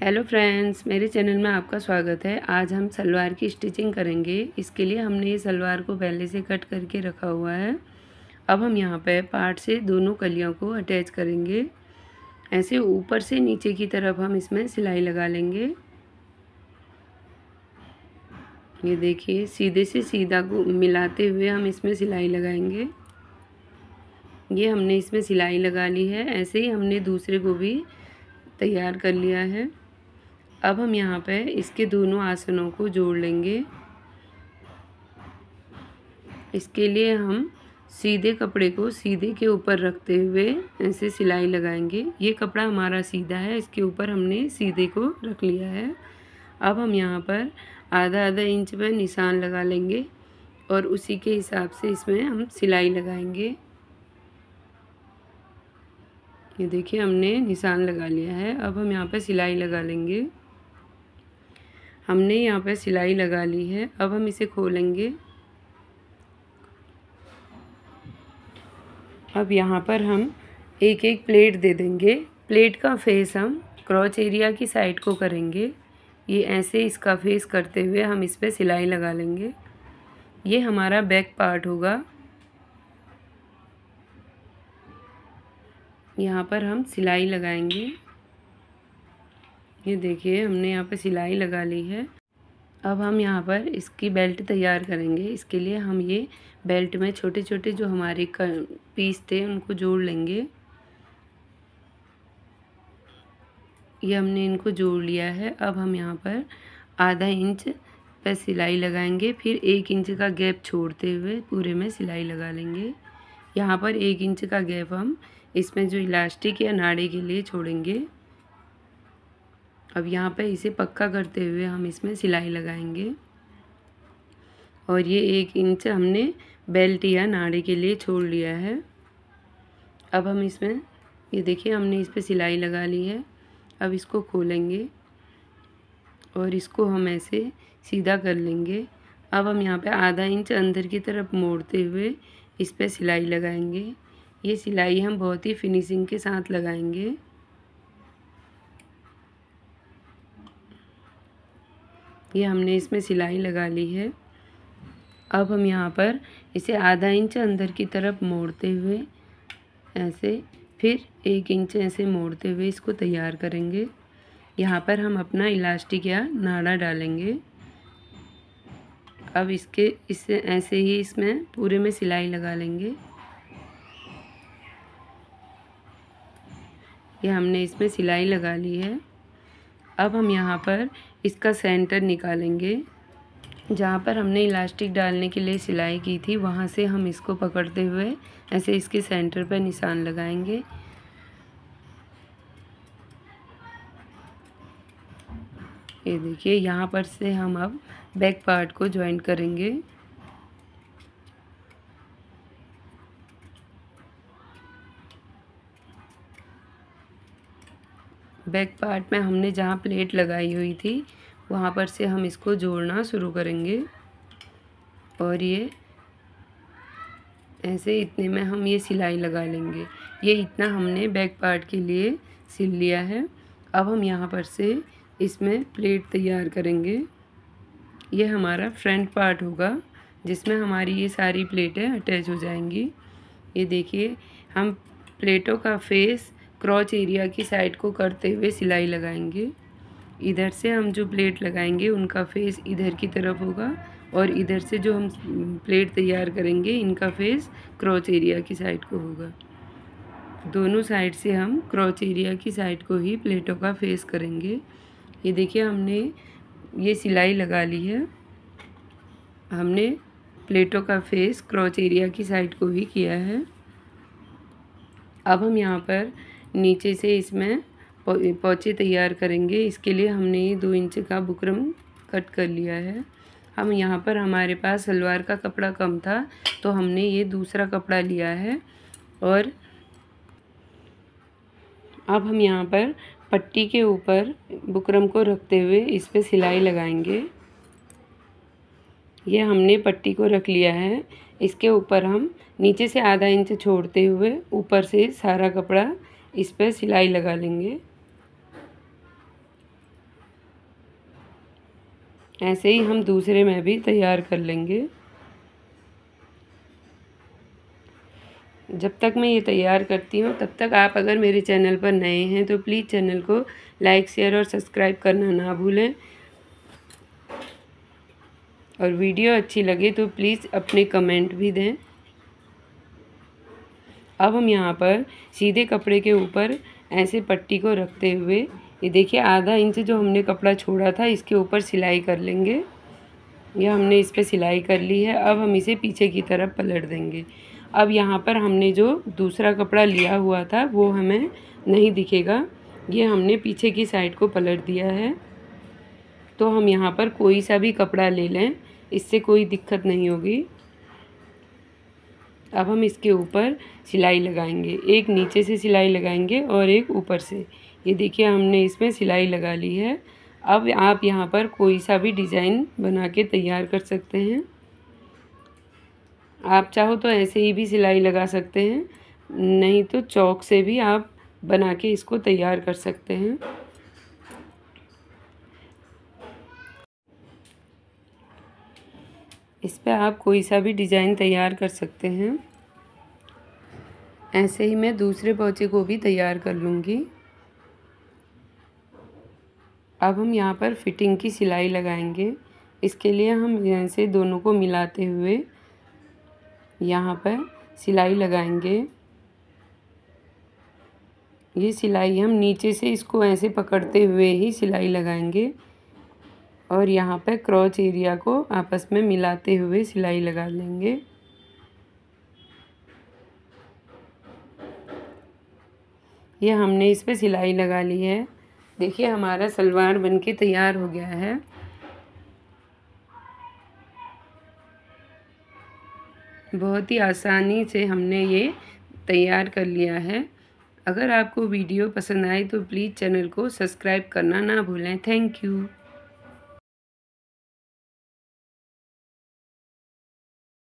hello friends मेरे channel में आपका स्वागत है आज हम सलवार की स्टिचिंग करेंगे इसके लिए हमने ये सलवार को पहले से कट करके रखा हुआ है अब हम यहाँ पे पार्ट से दोनों कलियों को अटैच करेंगे ऐसे ऊपर से नीचे की तरफ हम इसमें सिलाई लगा लेंगे ये देखिए सीधे से सीधा को मिलाते हुए हम इसमें सिलाई लगाएंगे ये हमने इसमें सिलाई लगा ली है ऐसे ही हमने दूसरे को भी तैयार कर लिया है अब हम यहाँ पे इसके दोनों आसनों को जोड़ लेंगे इसके लिए हम सीधे कपड़े को सीधे के ऊपर रखते हुए ऐसे सिलाई लगाएंगे ये कपड़ा हमारा सीधा है इसके ऊपर हमने सीधे को रख लिया है अब हम यहाँ पर आधा आधा इंच पर निशान लगा लेंगे और उसी के हिसाब से इसमें हम सिलाई लगाएंगे ये देखिए हमने निशान लगा लिया है अब हम यहाँ पर सिलाई लगा लेंगे हमने यहाँ पे सिलाई लगा ली है अब हम इसे खोलेंगे अब यहाँ पर हम एक एक प्लेट दे देंगे प्लेट का फेस हम क्रॉच एरिया की साइड को करेंगे ये ऐसे इसका फेस करते हुए हम इस पर सिलाई लगा लेंगे ये हमारा बैक पार्ट होगा यहाँ पर हम सिलाई लगाएंगे ये देखिए हमने यहाँ पर सिलाई लगा ली है अब हम यहाँ पर इसकी बेल्ट तैयार करेंगे इसके लिए हम ये बेल्ट में छोटे छोटे जो हमारे पीस थे उनको जोड़ लेंगे ये हमने इनको जोड़ लिया है अब हम यहाँ पर आधा इंच पर सिलाई लगाएंगे फिर एक इंच का गैप छोड़ते हुए पूरे में सिलाई लगा लेंगे यहाँ पर एक इंच का गैप हम इसमें जो इलास्टिक या नाड़े के लिए छोड़ेंगे अब यहाँ पर इसे पक्का करते हुए हम इसमें सिलाई लगाएंगे और ये एक इंच हमने बेल्ट या नाड़े के लिए छोड़ लिया है अब हम इसमें ये देखिए हमने इस पर सिलाई लगा ली है अब इसको खोलेंगे और इसको हम ऐसे सीधा कर लेंगे अब हम यहाँ पे आधा इंच अंदर की तरफ मोड़ते हुए इस पर सिलाई लगाएंगे ये सिलाई हम बहुत ही फिनिशिंग के साथ लगाएंगे ये हमने इसमें सिलाई लगा ली है अब हम यहाँ पर इसे आधा इंच अंदर की तरफ मोड़ते हुए ऐसे फिर एक इंच ऐसे मोड़ते हुए इसको तैयार करेंगे यहाँ पर हम अपना इलास्टिक या नाड़ा डालेंगे अब इसके इससे ऐसे ही इसमें पूरे में सिलाई लगा लेंगे ये हमने इसमें सिलाई लगा ली है अब हम यहाँ पर इसका सेंटर निकालेंगे जहाँ पर हमने इलास्टिक डालने के लिए सिलाई की थी वहाँ से हम इसको पकड़ते हुए ऐसे इसके सेंटर पर निशान लगाएंगे ये देखिए यहाँ पर से हम अब बैक पार्ट को ज्वाइंट करेंगे बैक पार्ट में हमने जहाँ प्लेट लगाई हुई थी वहाँ पर से हम इसको जोड़ना शुरू करेंगे और ये ऐसे इतने में हम ये सिलाई लगा लेंगे ये इतना हमने बैक पार्ट के लिए सिल लिया है अब हम यहाँ पर से इसमें प्लेट तैयार करेंगे ये हमारा फ्रंट पार्ट होगा जिसमें हमारी ये सारी प्लेटें अटैच हो जाएंगी ये देखिए हम प्लेटों का फेस क्रॉच एरिया की साइड को करते हुए सिलाई लगाएंगे इधर से हम जो प्लेट लगाएंगे उनका फेस इधर की तरफ होगा और इधर से जो हम प्लेट तैयार करेंगे इनका फेस क्रॉच एरिया की साइड को होगा दोनों साइड से हम क्रॉच एरिया की साइड को ही प्लेटों का फेस करेंगे ये देखिए हमने ये सिलाई लगा ली है हमने प्लेटों का फेस क्रॉच एरिया की साइड को ही किया है अब हम यहाँ पर नीचे से इसमें पोचे तैयार करेंगे इसके लिए हमने ये दो इंच का बुकरम कट कर लिया है हम यहाँ पर हमारे पास सलवार का कपड़ा कम था तो हमने ये दूसरा कपड़ा लिया है और अब हम यहाँ पर पट्टी के ऊपर बुकरम को रखते हुए इस पर सिलाई लगाएंगे ये हमने पट्टी को रख लिया है इसके ऊपर हम नीचे से आधा इंच छोड़ते हुए ऊपर से सारा कपड़ा इस पर सिलाई लगा लेंगे ऐसे ही हम दूसरे में भी तैयार कर लेंगे जब तक मैं ये तैयार करती हूँ तब तक आप अगर मेरे चैनल पर नए हैं तो प्लीज़ चैनल को लाइक शेयर और सब्सक्राइब करना ना भूलें और वीडियो अच्छी लगे तो प्लीज़ अपने कमेंट भी दें अब हम यहाँ पर सीधे कपड़े के ऊपर ऐसे पट्टी को रखते हुए ये देखिए आधा इंच जो हमने कपड़ा छोड़ा था इसके ऊपर सिलाई कर लेंगे यह हमने इस पर सिलाई कर ली है अब हम इसे पीछे की तरफ पलट देंगे अब यहाँ पर हमने जो दूसरा कपड़ा लिया हुआ था वो हमें नहीं दिखेगा ये हमने पीछे की साइड को पलट दिया है तो हम यहाँ पर कोई सा भी कपड़ा ले लें इससे कोई दिक्कत नहीं होगी अब हम इसके ऊपर सिलाई लगाएंगे एक नीचे से सिलाई लगाएंगे और एक ऊपर से ये देखिए हमने इसमें सिलाई लगा ली है अब आप यहाँ पर कोई सा भी डिज़ाइन बना के तैयार कर सकते हैं आप चाहो तो ऐसे ही भी सिलाई लगा सकते हैं नहीं तो चौक से भी आप बना के इसको तैयार कर सकते हैं इस पर आप कोई सा भी डिज़ाइन तैयार कर सकते हैं ऐसे ही मैं दूसरे पौचे को भी तैयार कर लूँगी अब हम यहाँ पर फिटिंग की सिलाई लगाएंगे इसके लिए हम ऐसे दोनों को मिलाते हुए यहाँ पर सिलाई लगाएंगे ये सिलाई हम नीचे से इसको ऐसे पकड़ते हुए ही सिलाई लगाएंगे और यहाँ पर क्रॉच एरिया को आपस में मिलाते हुए सिलाई लगा लेंगे ये हमने इस पर सिलाई लगा ली है देखिए हमारा सलवार बनके तैयार हो गया है बहुत ही आसानी से हमने ये तैयार कर लिया है अगर आपको वीडियो पसंद आए तो प्लीज़ चैनल को सब्सक्राइब करना ना भूलें थैंक यू